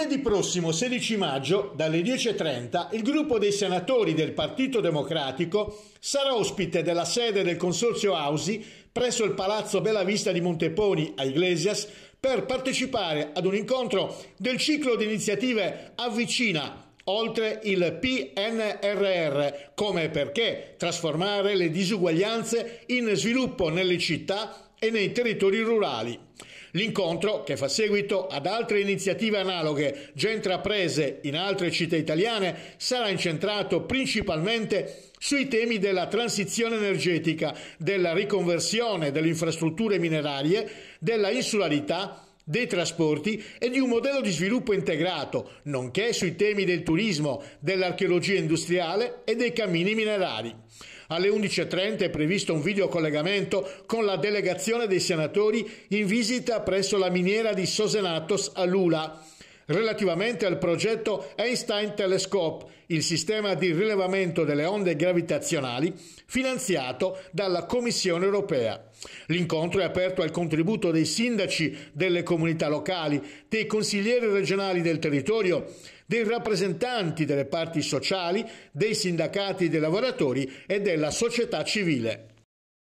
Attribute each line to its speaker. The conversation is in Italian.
Speaker 1: Lunedì prossimo 16 maggio, dalle 10.30, il gruppo dei senatori del Partito Democratico sarà ospite della sede del Consorzio Ausi presso il Palazzo Bella Vista di Monteponi a Iglesias per partecipare ad un incontro del ciclo di iniziative Avvicina oltre il PNRR, come perché trasformare le disuguaglianze in sviluppo nelle città e nei territori rurali. L'incontro, che fa seguito ad altre iniziative analoghe già intraprese in altre città italiane, sarà incentrato principalmente sui temi della transizione energetica, della riconversione delle infrastrutture minerarie, della insularità dei trasporti e di un modello di sviluppo integrato, nonché sui temi del turismo, dell'archeologia industriale e dei cammini minerari. Alle 11.30 è previsto un videocollegamento con la delegazione dei senatori in visita presso la miniera di Sosenatos a Lula relativamente al progetto Einstein Telescope, il sistema di rilevamento delle onde gravitazionali finanziato dalla Commissione europea. L'incontro è aperto al contributo dei sindaci delle comunità locali, dei consiglieri regionali del territorio, dei rappresentanti delle parti sociali, dei sindacati dei lavoratori e della società civile.